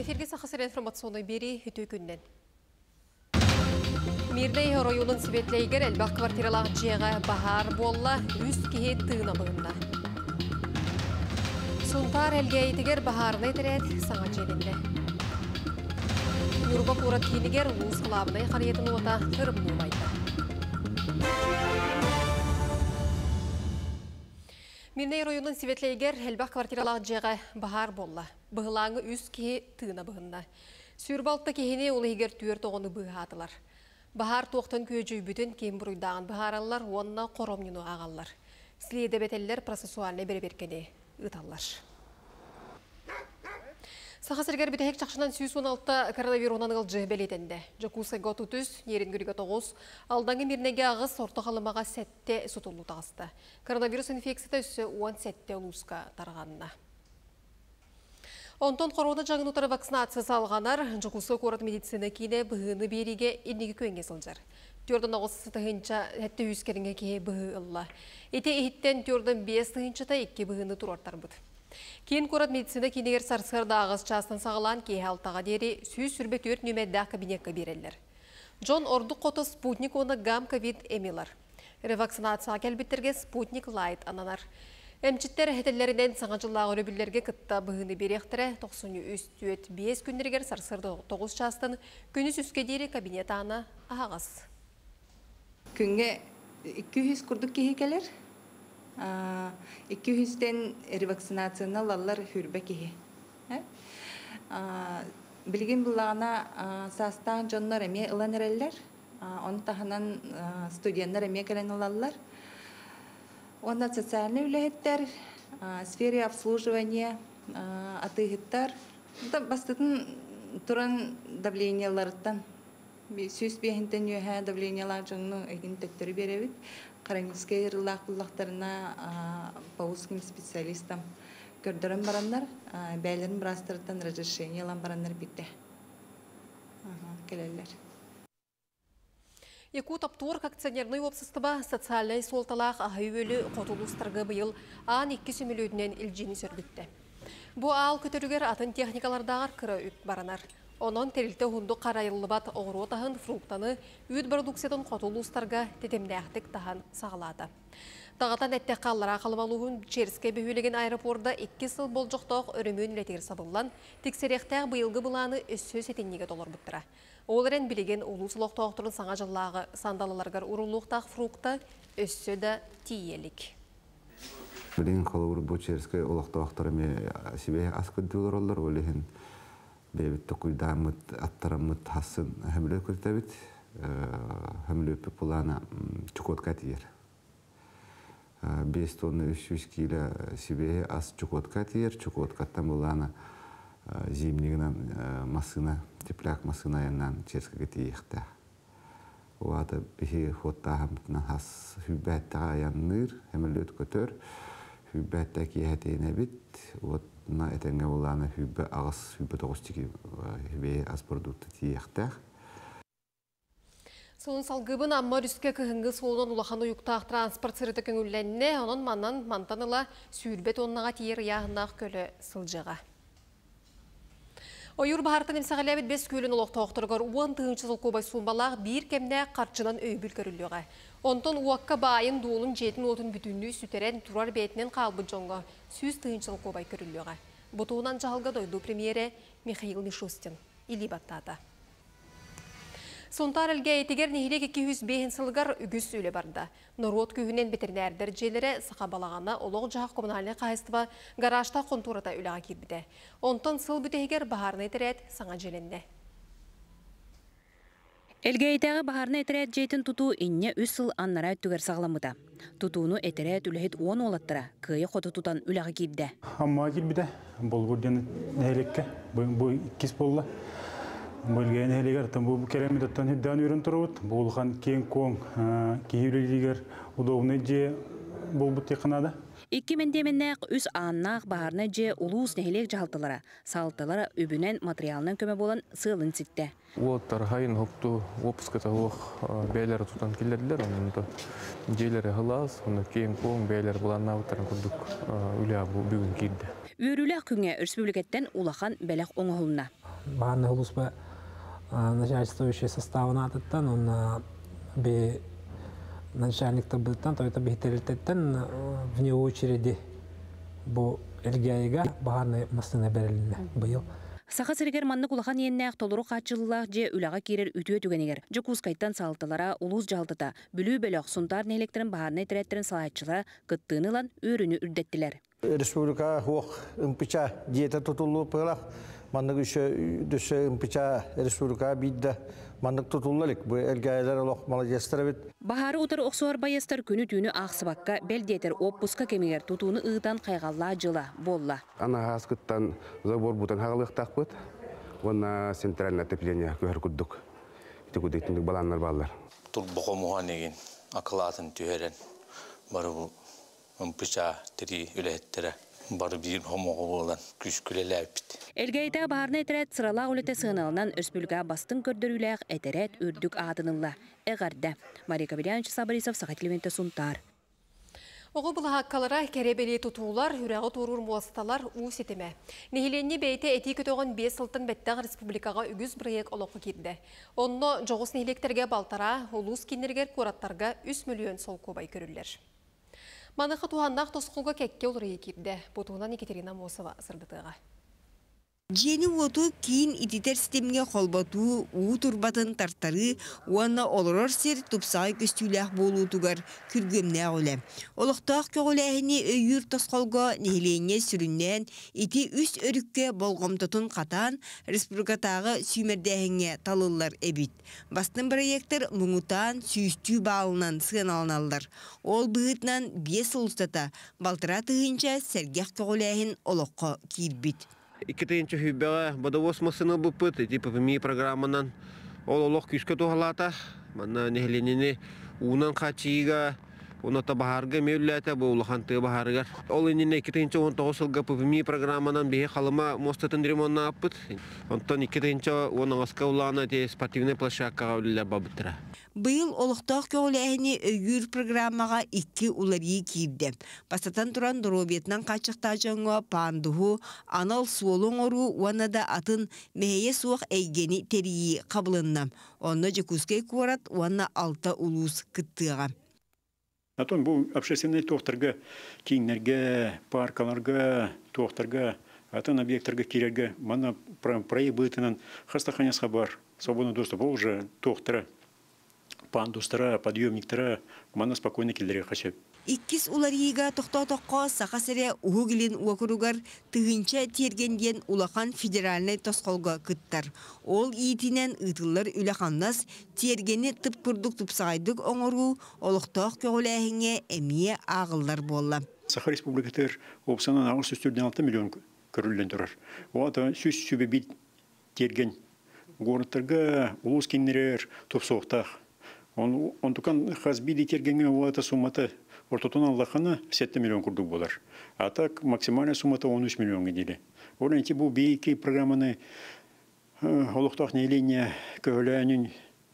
Эфирге сақысыр информационы бері үті күннен. Мирдей районын светлейгер әлбақ квартиралағы жиыға бағар болла үз кейі тұғына бұғында. Сунтар әлге әйтігер бағарын етірет саңа жегінде. Нұрбақ ұрат кейінігер ұлыс қылабынай қарайетін қариетін ота түріп нұмайды. Минней районын светлейгер әлбақ квартиралағы жеға бағар болла. Бұғылаңы үз тына тыны бұғынна. Сүрбалтты кейіне ол егер түйір бұғы бұғатылар. Бахар тоқтын көйджі бүтін кем бұруйдаған бұғаралар, онына қоромнину ағалар. бәтелілер бетелілер процессуаліне берберкене ұталар. Сақасыргер біті хек чақшынан 116-та коронавируынан ғылжы бәлетенді. Жакусай ғоту түз, нерін күрігі тоғыз, алданғы мернеге ағыз орты қалымаға сәтте сұтылу тағысты. Коронавирус инфекцията үсі 10 сәтте ұлысқа тарғанына. Онтон жаңын жаңынутары вакцинация салғанар, Жакусы қорат медицина кейіне бұғыны береге еннегі көңге сылжар. Төрдің ағысы тұхынша әтті үйіскерінге кей бұғы ұлла. Ете ехіттен төрдің бес тұхынша та екі бұғыны тұрартар бұды. Кейін көрат медицина кенегер сарсырда ағыз жастын сағылан кей алтаға дере сүй сүрбет өрт нөмедді кабинетке береллер. Джон орды қоты спутник оны ғам ковид эмилар. Ревакцинация спутник лайт ананар. Әмчеттер әтелерінен жылағы өрөбілерге күтті бұғыны беректірі 93-5 күндергер сарсырды 9 жастын күні сүске дейі кабинет аны ағыз. Күнге 200 күрдік 200-тен ревакцинацияны лаллар хүрбе кихи. Э? Билген бұлағына састан жонлар әме ылан әреллер, оны таханан студентлер әме кәлен ылаллар. Онда социальный үләхеттер, сфере обслуживания, атыгыттар. Бастытын туран давленияларыттан. Сүйіс бейхінтен үйәхә давлениялар жонны әген тәктері беребіт. Қарангызге ерлақ құллақтарына паузским специалистам көрдірін бараннар, бәлерін бірастырыттан разрешение алан бараннар бітті. Келелер. Яку таптур акционерный общество социальный солталақ ағайуелі қотылыстырғы бұйыл аң 2 миллионнен үлжені сөргітті. Бұ ал көтерігер атын техникалардағы кірі үп баранар. Онон терилте хунду қарайылыбат оғыротағын фруктаны үйд продукциятын қотулустарға тетемдәқтік тахан сағылады. Тағатан әтте қаллара қалымалуғын Черске бүйілеген аэропорда 2 сыл болжықтоқ өрімін ләтер сабыллан, тексеректәғ бұйылғы бұланы өссөз етеннеге долар бұттыра. Ол әрен білеген ұлысылық тоқтырын саңа жыллағы сандалаларғар ұрылуқтақ фрукта өссө да тиелік. Білген қалуыр бұл Черске ұлық себе асқыдды олар олар олығын бэбитте дамыт аттарамыт хасын хэмлэ кыртабит э, хэмлэпи пулана чукотка тиер э, бес тонны үш үш кило себе аз чукотка тиер чукоткаттан булана э, зимнигинан масына тепляк масына яннан ческага тиехте уата бихи хотта хамтна хас хүбәттага янныр хэмлэт өткөтөр хүбәттаки хэтэнэ бит вот на этэнгэ булана хүббе агыс хүббе тогустики э, хибе аспордутты тиехтэх. Сылын салгыбын амма рүске кыһынгы солынан улахан уюктаах транспорт сырыты көңүлленне, онон маннан мантаныла сүйірбет оннага тиер яғынақ көлі сылжыға. Ойыр бағартын емсағалябет бес көлін ұлық тоқтырғыр уан тыңчы сылқобай сумбалақ бір кемне қарчынан өйбіл көріліға. Онтон уакка байын дуулун жетін отын бүтінлі сүтерен турар бетінен қалбы сүз сөз тыыншыл қобай көріліға. Бұтуынан жағылға дойду премьері Михаил Мишустин. Или баттады. Сонтар әлге әйтігер нехилек 200 бейін сылғар үгіз сөйлі барды. Нұрот күйінен бітірінәр дәрежелері сақабалағаны олоқ жақ коммунальный қайыстыва гаражта қонтурата үліға кербіде. Онтон сыл бүтігер бағарын әйтірет саңа желенді. Элгейтегі бағарына әтерәт жейтін тұту инне үс сыл аннара өттігер сағламыда. Тұтуыны әтерәт үліхет 10 олаттыра, күйі қоты тұтан үліғі кейді. Амма келбіде, бұл көрден әйлекке, бұл кес болла. Бұлген әйлегер, бұл керемет өттен үдден үйрін тұрып, бұл қан кен коң, э, кейі үлігер, удобны же бұл бұттеқынады. Икки мендеменнәк үз аннақ барны же улуус нәхилек жалтылара, салтылара өбінен материалынан көмі болан сылын ситте. Вот тархайын хокту опуската хох бәйлері тұтан келерділер, онында жейлері ғылаз, оны кейін коң бәйлер бұлан ауыттарын күрдік үлі бүгін кейді. Үйрілі күнге үрсбүлігеттен улахан бәләк оңығылына. Бағанды ғылыс бә начальствующий составына атыттан, оны бе начальникті бұттан, тойты бейтерілтеттен э, вне очереди бұ әлгәйіға бағаны мастына беріліне бұйыл. Саха сергер манны кулахан еннәк толыру качылылах же үлага кирер үтүе түгенегер. Жокус кайттан салтылара улуз жалтыта. Бүлүү бөлөк сунтар нелектирин баарына итереттерин салаатчылар кыттыынылан өрүнү үрдеттилер. Республика хуок импича диета тутулуу пылах маннык үше дүсө ымпича республика бидде маннык тутуллалик бу элгайлер олох молодецтер бит бахары утар оксуар байестер күнү түнү аксыбакка белдетер отпуска кемегер тутууну ыытан кайгалла жыла болла ана аскыттан забор бутан хагалыктакпыт онна центральное отопление көһөр куддук итекудиктиндик баланнар тур бар бир хомого болан күш күлеләпит. Элгәйдә барны этерәт сырала үлете сыналынан өспүлгә бастын көрдөрүләк этерәт үрдүк адынылла. Әгәрдә Марика Белянча Сабарисов сахатлементе сунтар. Оғы бұл хаққалара кәребелі тұтуылар, үрәғы тұрыр муасталар ұғыс етіме. Нехиленне бәйті әті көтіғын 5 сылтын бәттіғ республикаға үгіз бірек олықы керді. Онны жоғыс нехилектерге балтара, ұлыс кенергер қораттарға 3 миллион сол көбай көрілер. Манықы туғаннақ тұсқылғы кәкке олыр екерді. Бұтуынан Екатерина Мосова сырдытыға. Жені оту кейін ититер системге қолбату, уу турбатын тарттары, уанна олырор сер тупсай көстүйләх болу тұғар күргімне олы. Олықтақ көғіләхіне өйір тосқолға негілейіне сүрінден, ити үс өрікке болғымтытын қатан, республикатағы сүймердәйіне талыллар эбит. Бастын проекттер мұңытан сүйісті бағылынан сығын алыналдар. Ол бұғытнан бес ұлыстата, балтыра тұғынша сәргек әйін олыққа кейірбит. Иккетенче хүббәгә бодовоз масыны бупыт, типа ми программанан ол олох күшкә тугалата. Манна нехленене унан хачига Уна та бахарга меулләтә бу улхан ты бахарга. Ол инне 2019 елга ПВМ программанан бе халыма мостатын ремонтна аппыт. Онтан 2019 оның аска улана те спортивный площадка гавлилә бабытра. Быйыл олықтақ көңілі әне үйір э, программаға икі уларии киевдем. Бастатан тұран дұробетнан қачықта жаңуа пандуху, анал суолың ору уанада атын мәйе суақ әйгені тәрігі қабылынна. Онны жекускей куарат уанна алта улус күттіға. Атом бұл общественный тоқтырға, кейінерге, паркаларға, тоқтырға, атын объекттарға керерге, мана проект бұйтынан бар. Свободный доступ болжы тоқтыры пандустыра, тра, мана спокойно келдере қашып. Иккис уларыйга тоқтотоққа сахасере уғыгілін уақыругар тыгынча тергенден улахан федеральный тосқолға кыттар. Ол иетінен ытыллар үлаханнас тергені тұппұрдық тұпсағайдық оңыру олықтоқ көғіләхіңе әмие ағылдар болла. Саха республикатыр опсанан ағыз сөздерден 6 миллион көрілден тұрар. Оғата сөз сөбе бит терген горныттарға ұлыс кеннерер Он, Онтукан хазбили тергенге уата суммата ортотон Аллахана 7 миллион курдук болар. А так максимальная суммата 13 миллион гедели. эти бу бейки программаны э, олуқтақ нейления көләнін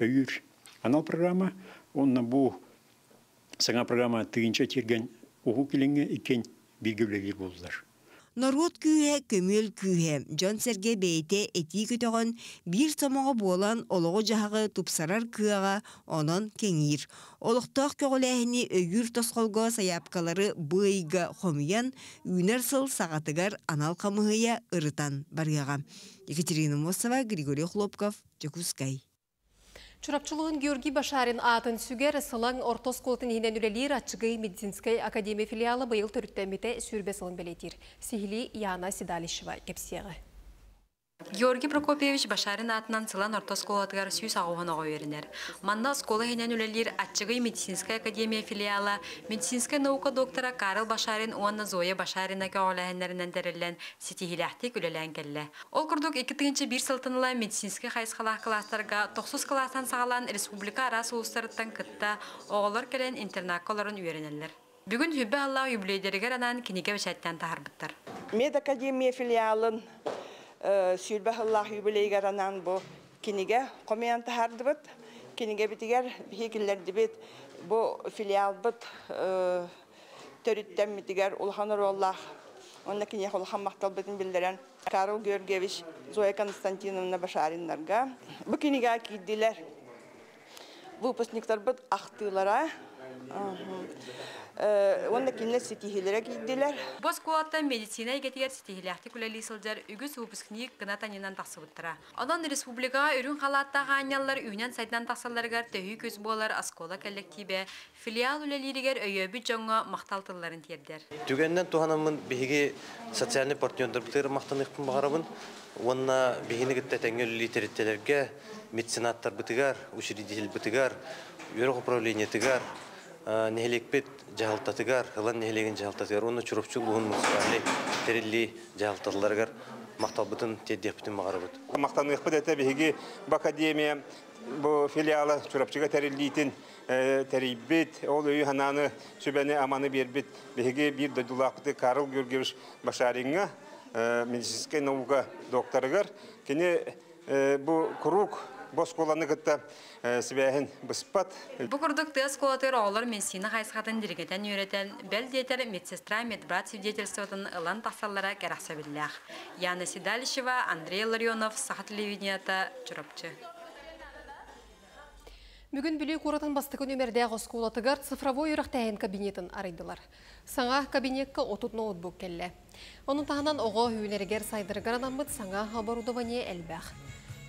өйір. Анал программа, онна бұл саңа программа тыгынча терген угу келенге икен белгілеге болдылар. Норгут күйе көмөл күйе, жон Серге бейте әті күтіғын, бір самоға болан олығы жағы тупсарар күйеға онын кенгер. Олықтақ көғіләхіні өгір тосқолға бұйыға қомыян, хомиян, сыл сағатыгар анал қамығыя ұрытан барғаға. Екатерина Мосова, Григорий Хлопков, Чекускай. Чурапчылығын Георгий Башарин атын сүгер сылаң ортос қолтын енен үлелер атчығы медицинской академия филиалы бұйыл түріттәмете сүрбе сылын білетер. Сихили Яна Седалишева кепсияғы. Георгий Прокопьевич Башарин атынан сылан орта сколатыгар сүйіс ағуын оға верінер. Манда скола хенен үлелер медицинская академия филиала, медицинская наука доктора Карл Башарин уанна Зоя Башарина көғаләхенлерінен дәрілен сетихиляхты күлелән келле. Ол күрдік 2-ті бір сылтыныла медицинский хайс қалақ кластарға 9 кластан сағалан республика арас ұлыстарыттан кытта оғылар келен интернат коларын үйренелер. Бүгін хүбі Аллау юбилейдерігер анан кенеге бәшәттен Мед академия филиалын сүйірбәхыллах анан бұ киниге қомиян бұд. киниге бітігер бігекілердібіт, бұ бұд э, төріттен бітігер ұлханыр оллах, онна кине ұлхан мақталбытын білдірен Карл Георгиевич Зоя Константиновна Башаринларға. Бұ киниге акиддилер, выпускниктар бұд ақтылара, Онна кинне сетихилере гиддилер. Бос куатта медицина егетигер сетихиляхты күләли сылдар үгіз хубыскник гынатанинан тақсыбыттыра. Анан республика үрін халаттағы анялар үйнен сайдан тақсаларгар төхі көз болар аскола коллективе филиал үләлерігер өйөбі жоңа мақталтыларын тердер. Түгеннен туғанамын беге социальный партнерлер мақтанықпын бағарабын. Онна бегені гітті тәңгел литереттерге меценаттар бітігар, учредитель бітігар, бюро управление Э, нехелекпет жаалтатыгар, хылан нелеген жаалтатыгар, оны чурупчул бұғын мұқсуарлы, терелі жаалтатыларғар мақталбытын теддеппітін мағарабыт. Мақтаны ұқпыт әті бігі бакадемия бұл филиалы чурапчыға тәреллейтін э, тәрейбет, ол өйі хананы сөбәні аманы бербет, бігі бір дадулақты Карл Георгиевич Башаринға, э, медицинская наука докторығар, кені бұл күрук бос қоланы кітті э, сібәйін бұспат. Бұқырдық тез қолатыр олар мен сені қайсығатын дергетен үйретен бәл дейтер медсестра медбрат свидетельствотын ылан тақсаллара кәрақса білләқ. Яна Седалишева, Андрей Ларионов, Сахат Левинията, Чұрапчы. Бүгін біле қоратын бастық өнемерді ғосқолатығар цифровой үріқтәйін кабинетін арайдылар. Саңа кабинетке отут ноутбук келі. Оның тағынан оға үйілергер сайдырғаранамыд саңа ғабарудыване әлбәқ.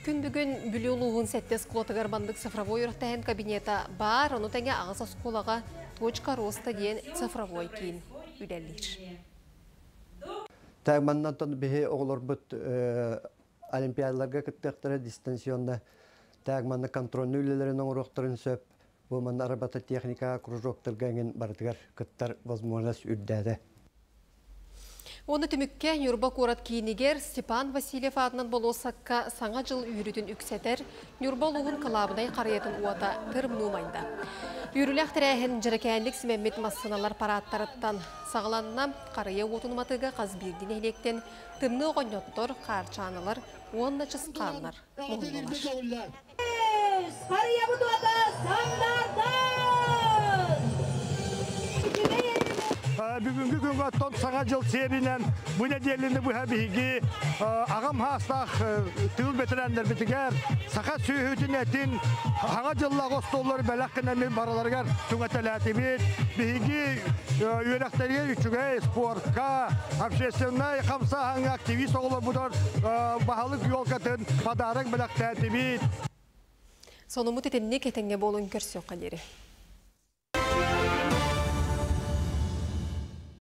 Күндігін бүлі ұлығын сәттес құлоты ғарбандық цифровой ұрықтайын кабинеті бар, оны тәне ағыса асқолаға точка роста дейін цифровой кейін үләлер. Тәгманнан бихе оғылыр бұт э, олимпиадаларға кіттіқтірі дистанционда тәгманны контрольны үлелерінің ұрықтарын сөп, бұман арабата техника құрыжоқтырғанген бардығар кіттір возможность үрдәді. Оны түмікке Нюрба Курат кейінегер Степан Васильев адынан болосаққа саңа жыл үйрідін үксетер, Нюрба луғын қылабынай қарайтын уата тір мұмайында. Үйірілік әйін жүрекәлік сімемет массыналар параттарыттан сағыланына қарайы отын матыға қазберден електен тымны оғанеттор, қарчанылар, онна чысқанлар, бүгінгі күнгө тон саңа жыл серинен бу неделини бу хабиги ә, агам хастах ә, тыл бетерендер битигер саха сүйүтүн этин хаңа жылла гостоллор белак мен бараларга туңаталатибит биги ә, үйрөктөргө үчүгө спортка общественный хамса хаңа активист огло будор баһалык ёлкатын подарок белак тәтибит Сонумут етенне кетенге болын көрсөк кадери.